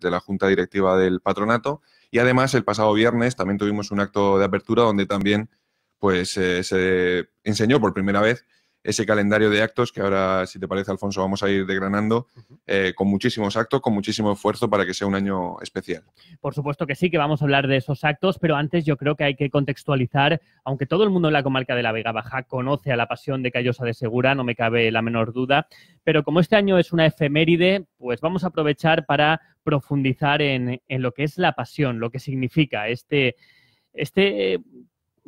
de la Junta Directiva del Patronato. Y además, el pasado viernes también tuvimos un acto de apertura donde también pues, eh, se enseñó por primera vez ese calendario de actos que ahora, si te parece, Alfonso, vamos a ir degranando eh, con muchísimos actos, con muchísimo esfuerzo para que sea un año especial. Por supuesto que sí, que vamos a hablar de esos actos, pero antes yo creo que hay que contextualizar, aunque todo el mundo en la comarca de la Vega Baja conoce a la pasión de Callosa de Segura, no me cabe la menor duda, pero como este año es una efeméride, pues vamos a aprovechar para profundizar en, en lo que es la pasión, lo que significa este este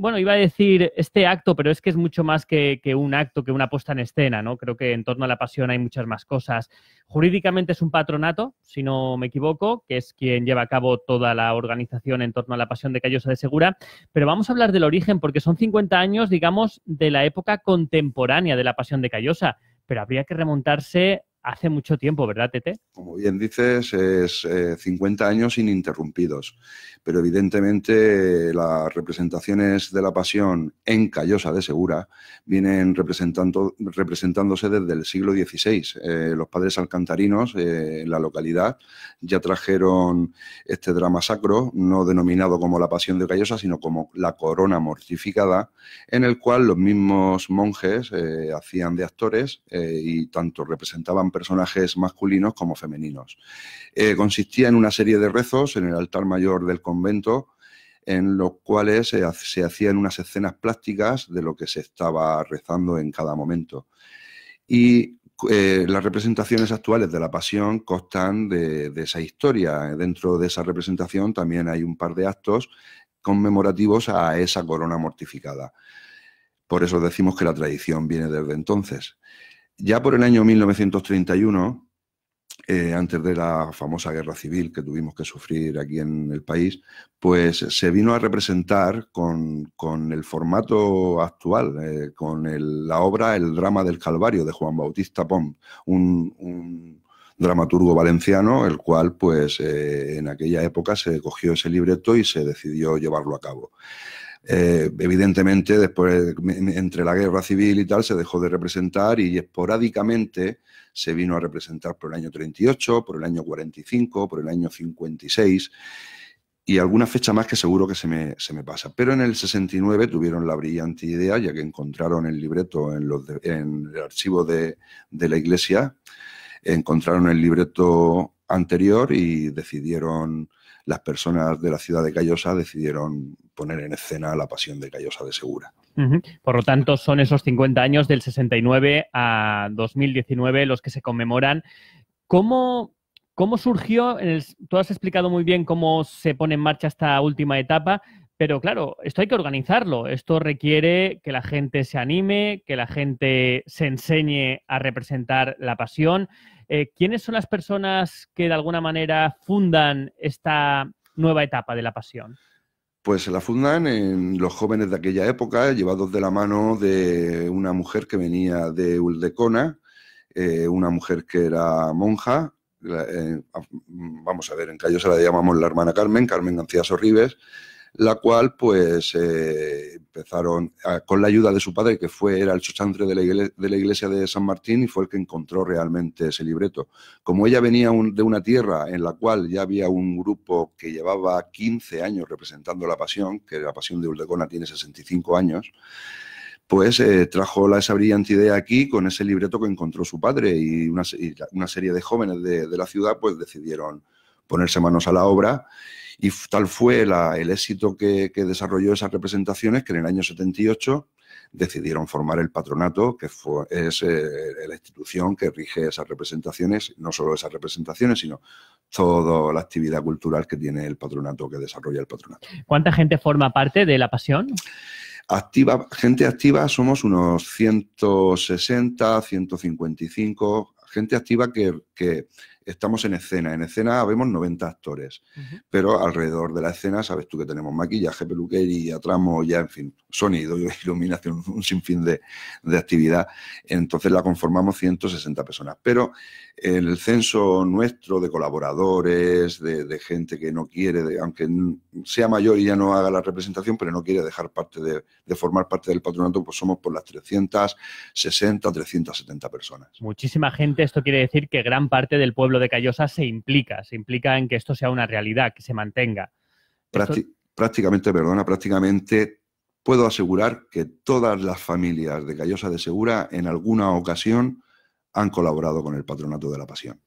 bueno, iba a decir este acto, pero es que es mucho más que, un acto, que una puesta en escena, ¿no? Creo que en torno a la pasión hay muchas más cosas. Jurídicamente es un patronato, si no me equivoco, que es quien lleva a cabo toda la organización en torno a la pasión de Callosa de Segura, pero vamos a hablar del origen, porque son 50 años, digamos, de la época contemporánea de la pasión de Callosa, pero habría que remontarse hace mucho tiempo, ¿verdad, Tete? Como bien dices, es 50 eh, años ininterrumpidos, pero evidentemente eh, las representaciones de la pasión en Callosa de Segura vienen representando, representándose desde el siglo XVI. Eh, los padres alcantarinos en la localidad ya trajeron este drama sacro, no denominado como la pasión de Callosa, sino como la corona mortificada, en el cual los mismos monjes hacían de actores y tanto representaban personajes masculinos como femeninos. Eh, consistía en una serie de rezos en el altar mayor del convento, en los cuales se, hacían unas escenas plásticas de lo que se estaba rezando en cada momento. Y eh, las representaciones actuales de la pasión constan de, esa historia. Dentro de esa representación también hay un par de actos conmemorativos a esa corona mortificada. Por eso decimos que la tradición viene desde entonces. Ya por el año 1931, eh, antes de la famosa guerra civil que tuvimos que sufrir aquí en el país, pues se vino a representar con, el formato actual, eh, con la obra El drama del Calvario de Juan Bautista Pom, un, dramaturgo valenciano, el cual pues eh, en aquella época se cogió ese libreto y se decidió llevarlo a cabo. Eh, evidentemente, después, entre la guerra civil y tal, se dejó de representar y esporádicamente se vino a representar por el año 38, por el año 45, por el año 56 y alguna fecha más que seguro que se me, se me pasa. Pero en el 69 tuvieron la brillante idea, ya que encontraron el libreto en, los en el archivo de, de la iglesia, encontraron el libreto anterior y decidieron las personas de la ciudad de Callosa decidieron poner en escena la pasión de Callosa de Segura. Por lo tanto, son esos 50 años del 69 a 2019 los que se conmemoran. ¿Cómo, cómo surgió? tú has explicado muy bien cómo se pone en marcha esta última etapa, pero claro, esto hay que organizarlo. Esto requiere que la gente se anime, que la gente se enseñe a representar la pasión. Eh, ¿Quiénes son las personas que de alguna manera fundan esta nueva etapa de la pasión? Pues se la fundan en los jóvenes de aquella época, llevados de la mano de una mujer que venía de Uldecona, eh, una mujer que era monja. Eh, vamos a ver, en Cayo se la llamamos la hermana Carmen, Carmen García Sorribes, la cual pues eh, empezaron ah, con la ayuda de su padre, que fue, era el chochantre de la, iglesia, de la, iglesia de San Martín y fue el que encontró realmente ese libreto. Como ella venía de una tierra en la cual ya había un grupo que llevaba 15 años representando la pasión, que la pasión de Uldecona tiene 65 años, pues eh, trajo la, esa brillante idea aquí con ese libreto que encontró su padre y una, serie de jóvenes de, de la ciudad pues decidieron ponerse manos a la obra. Y tal fue el éxito que, desarrolló esas representaciones que en el año 78 decidieron formar el patronato, que es eh, la institución que rige esas representaciones, no solo esas representaciones, sino toda la actividad cultural que tiene el patronato, que desarrolla el patronato. ¿Cuánta gente forma parte de La Pasión? Activa, gente activa somos unos 160, 155, gente activa que estamos en escena. En escena vemos 90 actores, pero alrededor de la escena sabes tú que tenemos maquillaje, peluquería, tramo, ya, en fin, sonido, iluminación, un sinfín de, actividad. Entonces la conformamos 160 personas. Pero el censo nuestro de colaboradores, de, gente que no quiere, aunque sea mayor y ya no haga la representación, pero no quiere dejar parte de, de formar parte del patronato, pues somos por las 360, 370 personas. Muchísima gente, esto quiere decir que gran parte del pueblo lo de Callosa se implica, se implica en que esto sea una realidad, que se mantenga. Prácticamente, perdona, prácticamente puedo asegurar que todas las familias de Callosa de Segura en alguna ocasión han colaborado con el Patronato de la Pasión.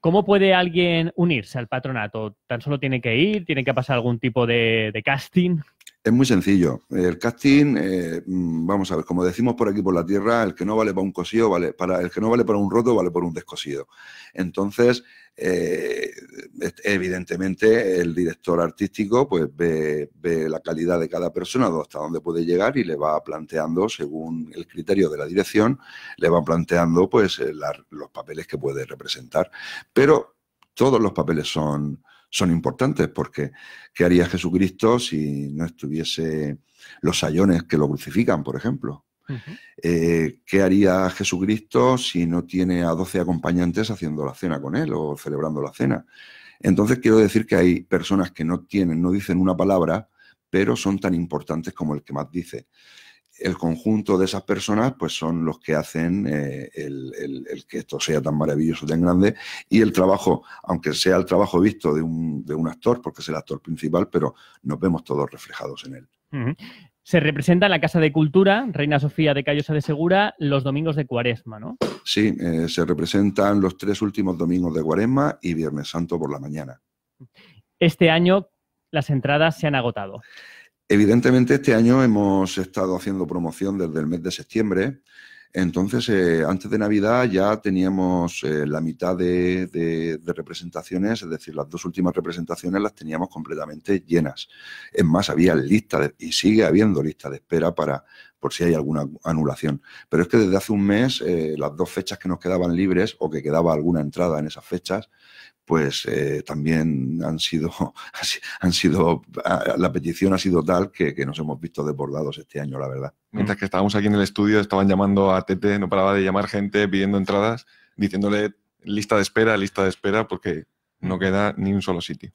¿Cómo puede alguien unirse al patronato? ¿Tan solo tiene que ir? ¿Tiene que pasar algún tipo de, de casting? Es muy sencillo. El casting, eh, mm, vamos a ver, como decimos por aquí por la tierra, el que no vale para un cosido, vale para el que no vale para un roto, vale por un descosido. Entonces, eh, evidentemente, el director artístico pues ve, la calidad de cada persona, hasta dónde puede llegar y le va planteando, según el criterio de la dirección, le va planteando pues eh, los papeles que puede representar. Pero todos los papeles son son importantes, porque ¿qué haría Jesucristo si no estuviese los sayones que lo crucifican, por ejemplo? Eh, ¿Qué haría Jesucristo si no tiene a 12 acompañantes haciendo la cena con él o celebrando la cena? Entonces quiero decir que hay personas que no tienen, no dicen una palabra, pero son tan importantes como el que más dice el conjunto de esas personas pues son los que hacen eh, el, que esto sea tan maravilloso, tan grande, y el trabajo, aunque sea el trabajo visto de un, actor, porque es el actor principal, pero nos vemos todos reflejados en él. Se representa en la Casa de Cultura, Reina Sofía de Callosa de Segura, los domingos de Cuaresma, ¿no? Sí, eh, se representan los tres últimos domingos de Cuaresma y Viernes Santo por la mañana. Este año las entradas se han agotado. Evidentemente este año hemos estado haciendo promoción desde el mes de septiembre, entonces eh, antes de Navidad ya teníamos eh, la mitad de, representaciones, es decir, las dos últimas representaciones las teníamos completamente llenas. Es más, había lista y sigue habiendo lista de espera para por si hay alguna anulación. Pero es que desde hace un mes eh, las dos fechas que nos quedaban libres o que quedaba alguna entrada en esas fechas, pues eh, también han sido, han sido, ah, la petición ha sido tal que, que, nos hemos visto desbordados este año, la verdad. Mientras que estábamos aquí en el estudio, estaban llamando a Tete, no paraba de llamar gente pidiendo entradas, diciéndole lista de espera, lista de espera, porque no mm. queda ni un solo sitio.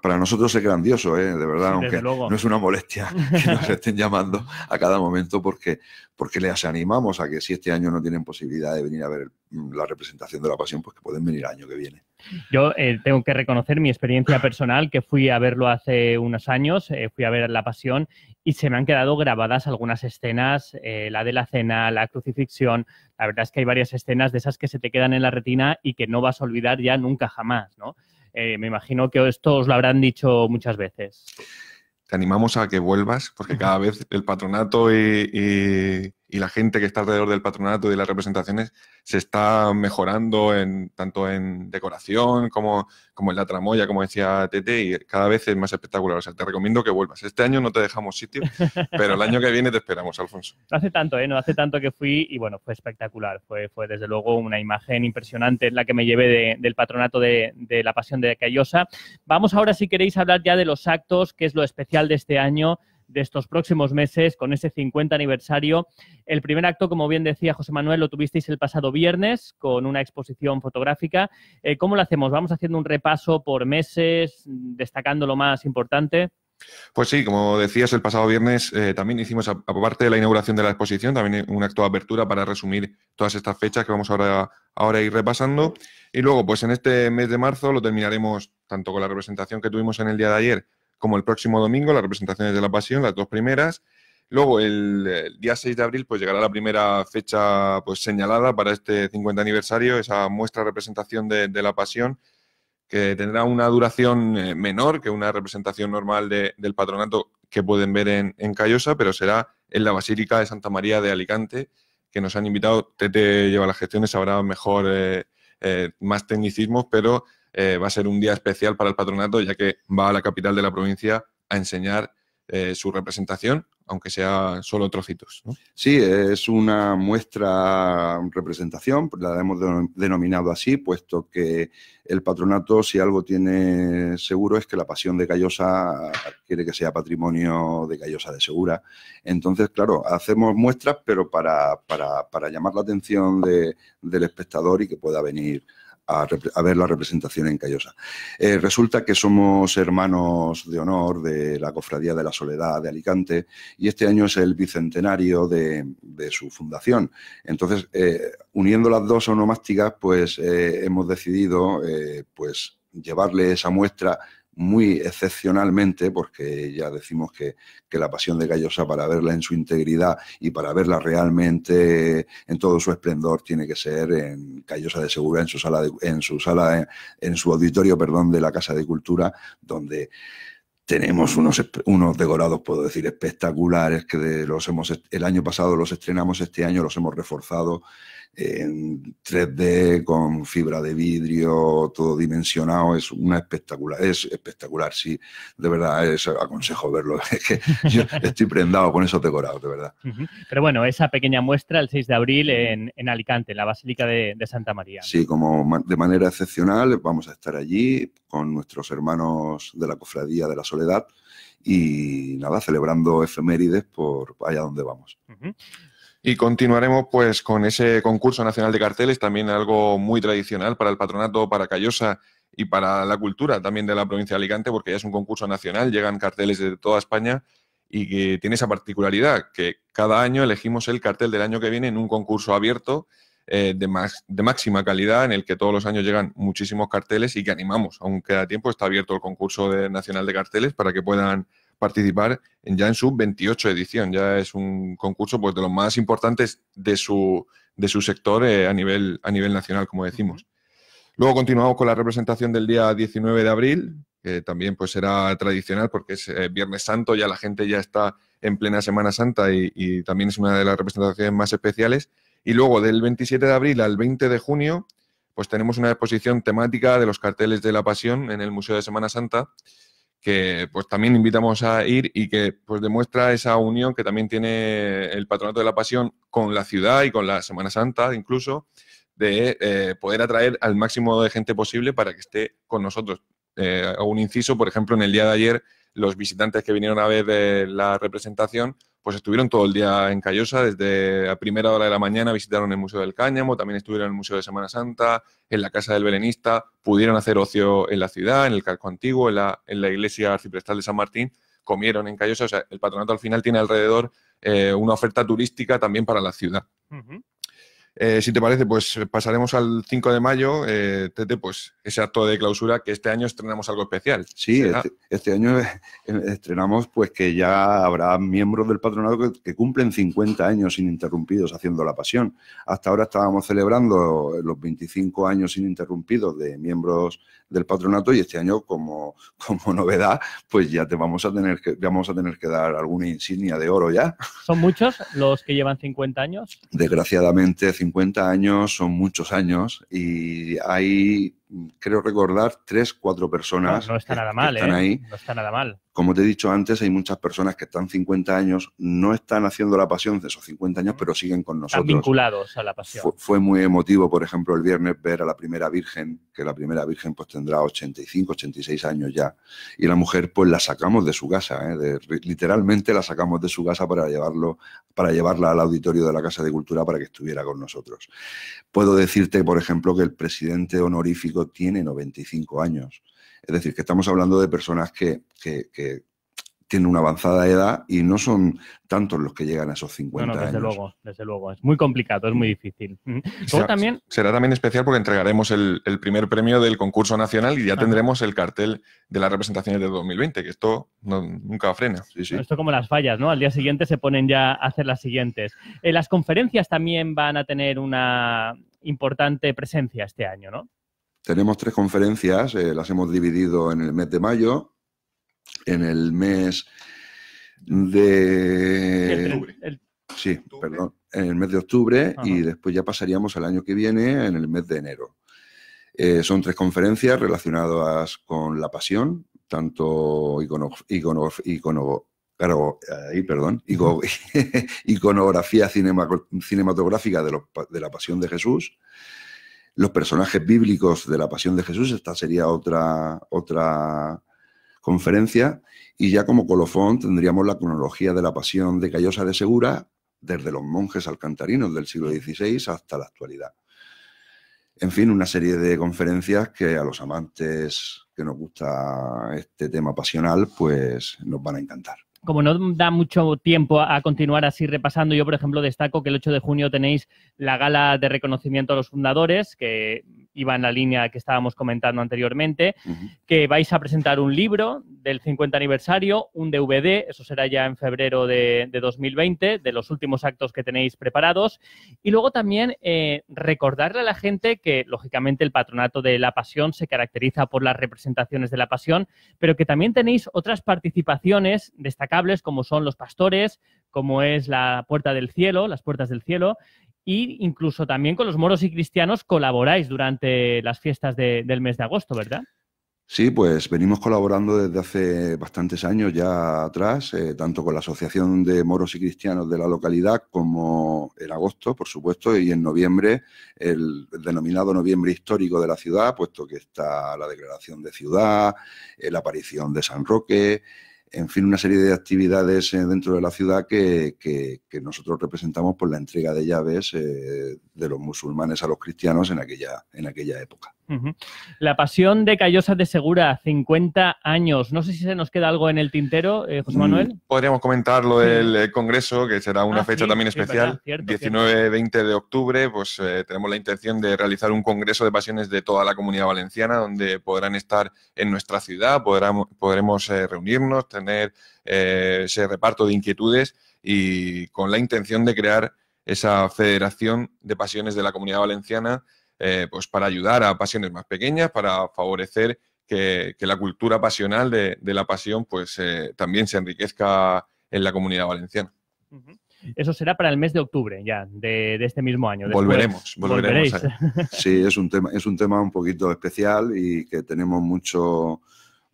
Para, nosotros es grandioso, ¿eh? de verdad, aunque no es una molestia que nos estén llamando a cada momento porque, porque les animamos a que si este año no tienen posibilidad de venir a ver mm, la representación de la pasión, pues que pueden venir el año que viene. Yo eh, tengo que reconocer mi experiencia personal, que fui a verlo hace unos años, eh, fui a ver La Pasión y se me han quedado grabadas algunas escenas, eh, la de la cena, la crucifixión. La verdad es que hay varias escenas de esas que se te quedan en la retina y que no vas a olvidar ya nunca jamás, ¿no? Eh, me imagino que esto os lo habrán dicho muchas veces. Te animamos a que vuelvas, porque cada vez el patronato eh, y la gente que está alrededor del patronato y de las representaciones se está mejorando en, tanto en decoración como, como en la tramoya, como decía Tete, y cada vez es más espectacular. O sea, te recomiendo que vuelvas. Este año no te dejamos sitio, pero el año que viene te esperamos, Alfonso. No hace tanto, ¿eh? No hace tanto que fui y bueno, fue espectacular. Fue, fue desde luego una imagen impresionante la que me llevé del patronato de, la Pasión de Cayosa. Vamos ahora, si queréis, a hablar ya de los actos, que es lo especial de este año de estos próximos meses, con ese 50 aniversario. El primer acto, como bien decía José Manuel, lo tuvisteis el pasado viernes con una exposición fotográfica. Eh, ¿Cómo lo hacemos? ¿Vamos haciendo un repaso por meses, destacando lo más importante? Pues sí, como decías, el pasado viernes eh, también hicimos, aparte de la inauguración de la exposición, también un acto de apertura para resumir todas estas fechas que vamos ahora, ahora a ir repasando. Y luego, pues en este mes de marzo lo terminaremos tanto con la representación que tuvimos en el día de ayer como el próximo domingo, las representaciones de la Pasión, las dos primeras. Luego, el, día 6 de abril, pues llegará la primera fecha pues, señalada para este 50 aniversario, esa muestra representación de, la Pasión, que tendrá una duración eh, menor que una representación normal del patronato que pueden ver en, en Callosa, pero será en la Basílica de Santa María de Alicante, que nos han invitado. Tete lleva las gestiones, habrá mejor, eh, eh, más tecnicismos, pero eh, va a ser un día especial para el patronato, ya que va a la capital de la provincia a enseñar eh, su representación, aunque sea solo trocitos. ¿no? Sí, es una muestra representación, la hemos denominado así, puesto que el patronato, si algo tiene seguro, es que la pasión de Callosa quiere que sea patrimonio de Callosa de Segura. Entonces, claro, hacemos muestras, pero para, llamar la atención del espectador y que pueda venir a, ver la representación en eh, resulta que somos hermanos de honor de la Cofradía de la Soledad de Alicante y este año es el bicentenario de, su fundación. Entonces, eh, uniendo las dos onomásticas, pues eh, hemos decidido pues, llevarle esa muestra muy excepcionalmente, porque ya decimos que, la pasión de Callosa para verla en su integridad y para verla realmente en todo su esplendor tiene que ser en callosa de Segura, en su sala, en, su sala en, su auditorio, perdón, de la Casa de Cultura, donde tenemos unos, unos decorados, puedo decir, espectaculares que los hemos, el año pasado los estrenamos, este año los hemos reforzado en 3D con fibra de vidrio, todo dimensionado, es una espectacular, es espectacular, sí, de verdad, es, aconsejo verlo, yo estoy prendado con esos decorados, de verdad. Pero bueno, esa pequeña muestra el 6 de abril en, Alicante, en la Basílica de, Santa María. Sí, como de manera excepcional vamos a estar allí con nuestros hermanos de la Cofradía de la Soledad y nada, celebrando efemérides por allá donde vamos. Y continuaremos pues con ese concurso nacional de carteles, también algo muy tradicional para el patronato, para Cayosa y para la cultura también de la provincia de Alicante, porque ya es un concurso nacional, llegan carteles de toda España y que tiene esa particularidad, que cada año elegimos el cartel del año que viene en un concurso abierto eh, de, de máxima calidad, en el que todos los años llegan muchísimos carteles y que animamos, aunque a tiempo está abierto el concurso nacional de carteles para que puedan participar en, ya en su 28 edición. Ya es un concurso pues, de los más importantes de su, de su sector eh, a, nivel, a nivel nacional, como decimos. Luego continuamos con la representación del día 19 de abril, que también pues será tradicional porque es eh, Viernes Santo, ya la gente ya está en plena Semana Santa y, y, también es una de las representaciones más especiales. Y luego del 27 de abril al 20 de junio, pues tenemos una exposición temática de los carteles de la Pasión en el Museo de Semana Santa que pues también invitamos a ir y que pues demuestra esa unión que también tiene el Patronato de la Pasión con la ciudad y con la Semana Santa incluso, de eh, poder atraer al máximo de gente posible para que esté con nosotros. Eh, un inciso, por ejemplo, en el día de ayer, los visitantes que vinieron a ver eh, la representación pues estuvieron todo el día en Callosa, desde la primera hora de la mañana visitaron el Museo del Cáñamo, también estuvieron en el Museo de Semana Santa, en la Casa del Belenista, pudieron hacer ocio en la ciudad, en el Carco Antiguo, en la, iglesia arciprestal de San Martín, comieron en Callosa, o sea, el patronato al final tiene alrededor eh, una oferta turística también para la ciudad. Eh, si te parece, pues eh, pasaremos al 5 de mayo, eh, Tete, pues ese acto de clausura que este año estrenamos algo especial. Sí, este, este, año estrenamos pues que ya habrá miembros del patronado que, que, cumplen 50 años ininterrumpidos haciendo la pasión. Hasta ahora estábamos celebrando los 25 años ininterrumpidos de miembros del patronato y este año como, como novedad pues ya te vamos a tener que vamos a tener que dar alguna insignia de oro ya. ¿Son muchos los que llevan 50 años? Desgraciadamente 50 años son muchos años y hay creo recordar tres, cuatro personas. No, nada mal, están ¿eh? ahí. No está nada mal. Como te he dicho antes, hay muchas personas que están 50 años, no están haciendo la pasión de esos 50 años, pero siguen con nosotros. Están vinculados a la pasión. Fue, muy emotivo, por ejemplo, el viernes ver a la primera virgen, que la primera virgen pues tendrá 85, 86 años ya, y la mujer pues la sacamos de su casa, ¿eh? literalmente la sacamos de su casa para, llevarlo, para llevarla al auditorio de la Casa de Cultura para que estuviera con nosotros. Puedo decirte, por ejemplo, que el presidente honorífico tiene 95 años es decir, que estamos hablando de personas que, tienen una avanzada edad y no son tantos los que llegan a esos 50 años. no, desde luego, desde luego. Es muy complicado, es muy difícil. Será, también... especial porque entregaremos el, primer premio del concurso nacional y ya tendremos el cartel de las representaciones de 2020, que esto nunca frena. Esto como las fallas, ¿no? Al día siguiente se ponen ya a hacer las siguientes. Eh, las conferencias también van a tener una importante presencia este año, ¿no? Tenemos tres conferencias, eh, las hemos dividido en el mes de mayo, en el mes de... octubre. Sí, perdón, en el mes de octubre y después ya pasaríamos al año que viene en el mes de enero. Eh, son tres conferencias relacionadas con la pasión, tanto iconografía cinematográfica de, la pasión de Jesús, los personajes bíblicos de la pasión de Jesús, esta sería otra, otra conferencia, y ya como colofón tendríamos la cronología de la pasión de Callosa de Segura, desde los monjes alcantarinos del siglo XVI hasta la actualidad. En fin, una serie de conferencias que a los amantes que nos gusta este tema pasional, pues nos van a encantar como no da mucho tiempo a, continuar así repasando, yo, por ejemplo, destaco que el 8 de junio tenéis la gala de reconocimiento a los fundadores, que iba en la línea que estábamos comentando anteriormente, que vais a presentar un libro del 50 aniversario, un DVD, eso será ya en febrero de, 2020, de los últimos actos que tenéis preparados, y luego también eh, recordarle a la gente que, lógicamente, el patronato de la pasión se caracteriza por las representaciones de la pasión, pero que también tenéis otras participaciones destacables como son los pastores, como es la puerta del cielo, las puertas del cielo, y incluso también con los moros y cristianos colaboráis durante las fiestas del mes de agosto, ¿verdad? Sí, pues venimos colaborando desde hace bastantes años ya atrás, eh, tanto con la Asociación de Moros y Cristianos de la localidad como el agosto, por supuesto, y en noviembre, el, denominado noviembre histórico de la ciudad, puesto que está la declaración de ciudad, eh, la aparición de San Roque, en fin, una serie de actividades eh, dentro de la ciudad que, nosotros representamos por la entrega de llaves eh, de los musulmanes a los cristianos en aquella, en aquella época. La pasión de Callosas de Segura, 50 años. No sé si se nos queda algo en el tintero, eh, José mm, Manuel. Podríamos comentar lo del eh, Congreso, que será una ah, fecha también especial. 19-20 de octubre, pues eh, tenemos la intención de realizar un Congreso de Pasiones de toda la comunidad valenciana, donde podrán estar en nuestra ciudad, podremos reunirnos, tener ese reparto de inquietudes y con la intención de crear esa Federación de Pasiones de la Comunidad Valenciana eh, pues para ayudar a pasiones más pequeñas, para favorecer que, la cultura pasional de, la pasión pues eh, también se enriquezca en la comunidad valenciana. Eso será para el mes de octubre ya, de, este mismo año. volveremos, volveremos. sí, es un, tema, es un tema un poquito especial y que tenemos mucho,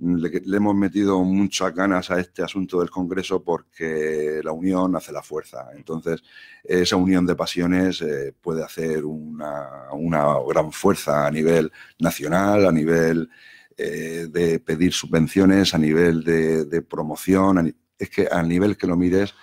le, hemos metido muchas ganas a este asunto del Congreso porque la unión hace la fuerza. Entonces, esa unión de pasiones eh, puede hacer una, gran fuerza a nivel nacional, a nivel eh, de pedir subvenciones, a nivel de, promoción. es que al nivel que lo mires,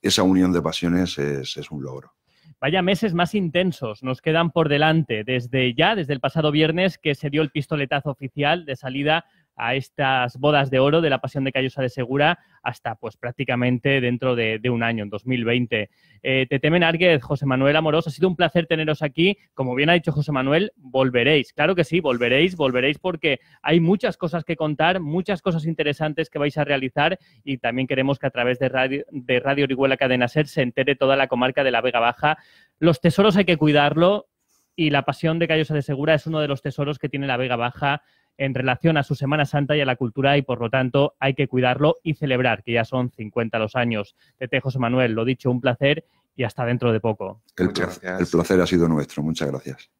esa unión de pasiones es, es un logro. Vaya meses más intensos nos quedan por delante, desde ya, desde el pasado viernes que se dio el pistoletazo oficial de salida a estas bodas de oro de la Pasión de Callosa de Segura hasta pues prácticamente dentro de, un año, en 2020. Eh, te temen Arguez, José Manuel Amoroso. ha sido un placer teneros aquí. Como bien ha dicho José Manuel, volveréis. Claro que sí, volveréis, volveréis porque hay muchas cosas que contar, muchas cosas interesantes que vais a realizar y también queremos que a través de Radio, de radio Orihuela Cadena Ser se entere toda la comarca de la Vega Baja. Los tesoros hay que cuidarlo y la pasión de Callosa de Segura es uno de los tesoros que tiene la Vega Baja en relación a su Semana Santa y a la cultura y por lo tanto hay que cuidarlo y celebrar, que ya son 50 los años. de José Manuel, lo dicho, un placer y hasta dentro de poco. El placer, ha sido nuestro, muchas gracias.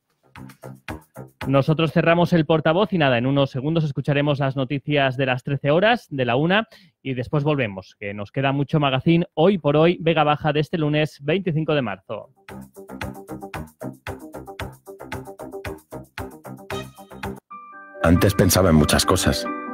Nosotros cerramos el portavoz y nada, en unos segundos escucharemos las noticias de las 13 horas, de la una y después volvemos, que nos queda mucho magazín hoy por hoy, Vega Baja de este lunes 25 de marzo. Antes pensaba en muchas cosas,